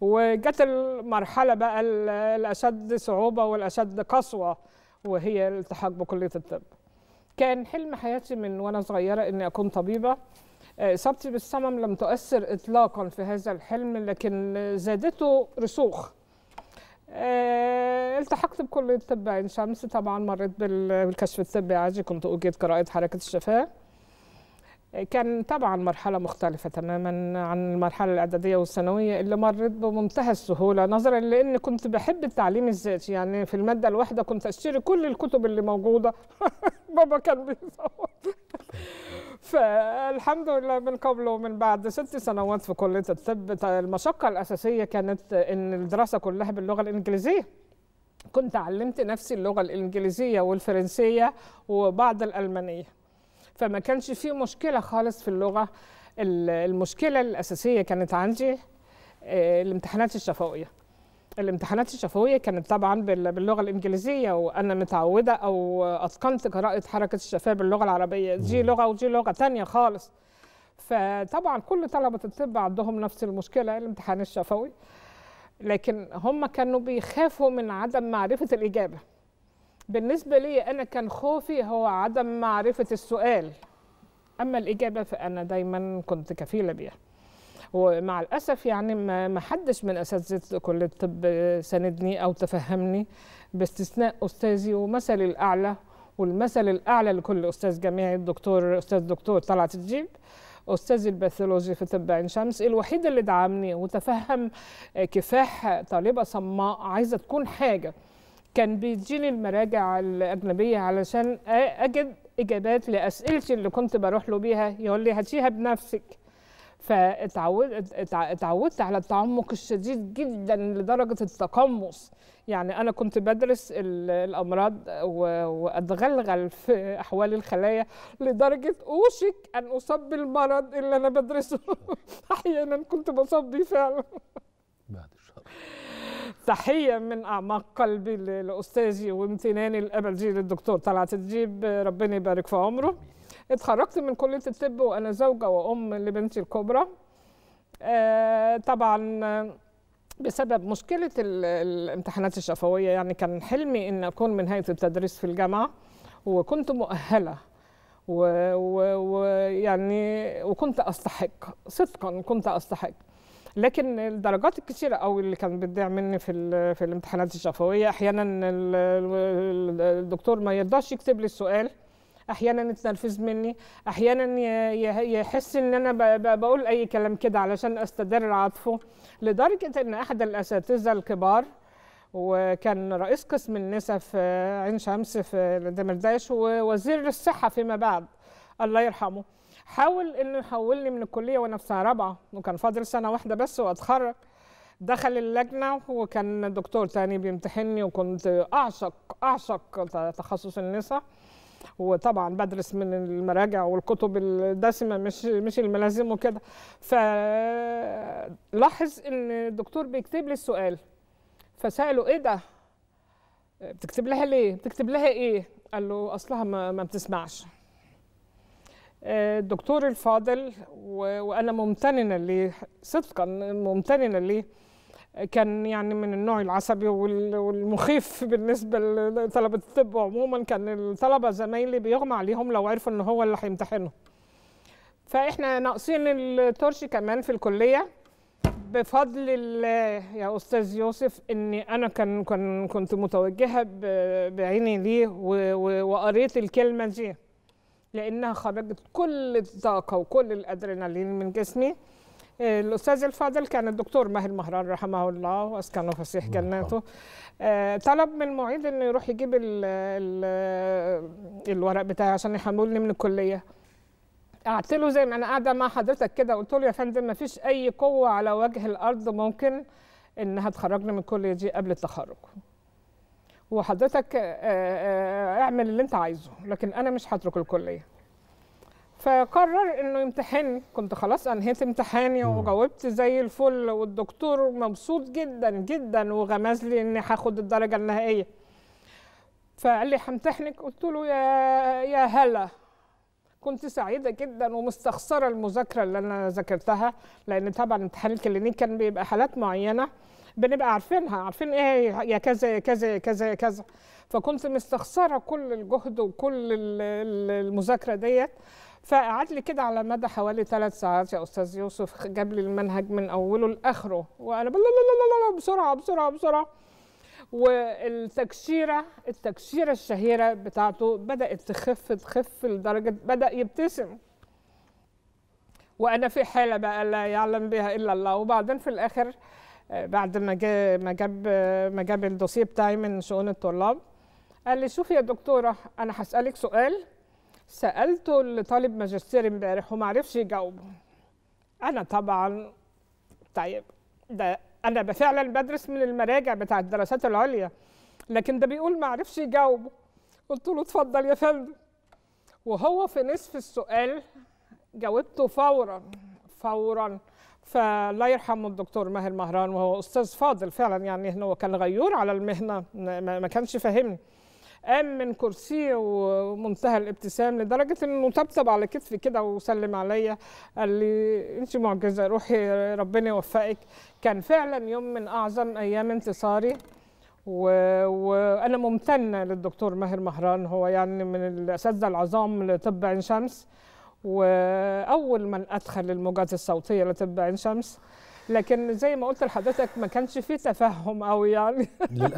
وجت المرحله بقى الاشد صعوبه والاشد قسوه وهي الالتحاق بكليه الطب كان حلم حياتي من وانا صغيره اني اكون طبيبه آه، اصابتي بالصمم لم تؤثر اطلاقا في هذا الحلم لكن زادته رسوخ آه، التحقت بكليه طب عين شمس طبعا مريت بالكشف الطبي عادي كنت اوجد قراءه حركه الشفاه كان طبعا مرحلة مختلفة تماما عن المرحلة الإعدادية والثانوية اللي مرت بمنتهى السهولة نظرا لأن كنت بحب التعليم الذاتي يعني في المادة الواحدة كنت أشتري كل الكتب اللي موجودة بابا كان بيصوت فالحمد لله من قبل ومن بعد ست سنوات في كلية الطب المشقة الأساسية كانت إن الدراسة كلها باللغة الإنجليزية كنت علمت نفسي اللغة الإنجليزية والفرنسية وبعض الألمانية فما كانش في مشكله خالص في اللغه المشكله الاساسيه كانت عندي آه، الامتحانات الشفويه الامتحانات الشفويه كانت طبعا باللغه الانجليزيه وانا متعوده او اتقنت قراءه حركه الشفاه باللغه العربيه دي لغه ودي لغه ثانيه خالص فطبعا كل طلبه الطب عندهم نفس المشكله الامتحان الشفوي لكن هم كانوا بيخافوا من عدم معرفه الاجابه بالنسبة لي أنا كان خوفي هو عدم معرفة السؤال أما الإجابة فأنا دايما كنت كفيلة بيها ومع الأسف يعني ما حدش من أساتذة كلية الطب ساندني أو تفهمني باستثناء أستاذي ومثلي الأعلى والمثل الأعلى لكل أستاذ جامعي الدكتور أستاذ دكتور طلعت الجيب استاذ الباثولوجي في طب عين شمس الوحيد اللي دعمني وتفهم كفاح طالبه صماء عايزه تكون حاجه كان بيجيني المراجع الأجنبية علشان أجد إجابات لأسئلتي اللي كنت بروح له بيها يقول لي هاتيها بنفسك فاتعودت على التعمق الشديد جدا لدرجة التقمص يعني أنا كنت بدرس الأمراض وأتغلغل في أحوال الخلايا لدرجة أوشك أن أصاب بالمرض اللي أنا بدرسه أحيانا كنت بصاب بيه فعلا بعد الشر تحية من أعماق قلبي لأستاذي وامتناني الأبدي للدكتور طلعت تجيب ربنا يبارك في عمره اتخرجت من كلية الطب وأنا زوجة وأم لبنتي الكبرى آه طبعا بسبب مشكلة الامتحانات الشفوية يعني كان حلمي أن أكون من هيئة التدريس في الجامعة وكنت مؤهلة ويعني و... و... يعني وكنت أستحق صدقا كنت أستحق لكن الدرجات الكثيره او اللي كان بتضيع مني في في الامتحانات الشفويه احيانا الدكتور ما يرضاش يكتب لي السؤال احيانا يتنرفز مني احيانا يحس ان انا بقول اي كلام كده علشان استدر عاطفه لدرجه ان احد الاساتذه الكبار وكان رئيس قسم النساء في عين شمس في دمرداش ووزير الصحه فيما بعد الله يرحمه حاول انه يحولني من الكليه وانا في سنه رابعه وكان فاضل سنه واحده بس واتخرج دخل اللجنه وكان دكتور تاني بيمتحني وكنت اعشق اعشق تخصص النساء وطبعا بدرس من المراجع والكتب الدسمه مش مش الملازم وكده فلاحظ ان الدكتور بيكتب لي السؤال فساله ايه ده بتكتب لها ليه بتكتب لها ايه قال له اصلها ما, ما بتسمعش الدكتور الفاضل وانا ممتننه ليه صدقا ممتننه ليه كان يعني من النوع العصبي والمخيف بالنسبه لطلبه الطب عموما كان الطلبه زمايلي بيغمى عليهم لو عرفوا ان هو اللي هيمتحنهم فاحنا ناقصين الترش كمان في الكليه بفضل الله يا استاذ يوسف اني انا كان كنت متوجهه بعيني ليه وقريت الكلمه دي لانها خرجت كل الطاقه وكل الادرينالين من جسمي الاستاذ الفاضل كان الدكتور ماهر مهران رحمه الله واسكنه فسيح جناته آه، طلب من المعيد انه يروح يجيب الـ الـ الورق بتاعي عشان يحملني من الكليه قعدت له زي ما انا قاعده مع حضرتك كده قلت له يا فندم ما فيش اي قوه على وجه الارض ممكن انها تخرجني من الكليه دي قبل التخرج وحضرتك آه، آه، اعمل اللي انت عايزه لكن انا مش هترك الكليه فقرر انه يمتحني كنت خلاص انهيت امتحاني وجاوبت زي الفل والدكتور مبسوط جدا جدا وغمز لي اني هاخد الدرجه النهائيه فقال لي همتحنك قلت له يا يا هلا كنت سعيدة جدا ومستخسرة المذاكرة اللي أنا ذاكرتها لأن طبعا امتحان الكلينيك كان بيبقى حالات معينة بنبقى عارفينها عارفين ايه يا كذا يا كذا يا كذا يا كذا فكنت مستخسره كل الجهد وكل المذاكره ديت فقعد لي كده على مدى حوالي ثلاث ساعات يا استاذ يوسف جاب لي المنهج من اوله لاخره وانا لا لا لا لا بسرعه بسرعه بسرعه والتكشيره التكشيره الشهيره بتاعته بدات تخف تخف لدرجه بدا يبتسم وانا في حاله بقى لا يعلم بها الا الله وبعدين في الاخر بعد ما جاب ما جاب ما جاب الدوسيه بتاعي من شؤون الطلاب قال لي شوفي يا دكتوره انا هسالك سؤال سالته لطالب ماجستير امبارح وما عرفش يجاوبه انا طبعا طيب ده انا فعلا بدرس من المراجع بتاع الدراسات العليا لكن ده بيقول ما عرفش يجاوبه قلت له اتفضل يا فندم وهو في نصف السؤال جاوبته فورا فورا فلا يرحمه الدكتور ماهر مهران وهو استاذ فاضل فعلا يعني هو كان غيور على المهنه ما كانش فاهمني قام من كرسيه ومنتهى الابتسام لدرجه انه طبطب على كتفي كده وسلم عليا قال لي انت معجزه روحي ربنا يوفقك كان فعلا يوم من اعظم ايام انتصاري وانا ممتنه للدكتور ماهر مهران هو يعني من الاساتذه العظام لطب عين شمس واول من ادخل الموجات الصوتيه لطب عين شمس لكن زي ما قلت لحضرتك ما كانش فيه تفهم قوي يعني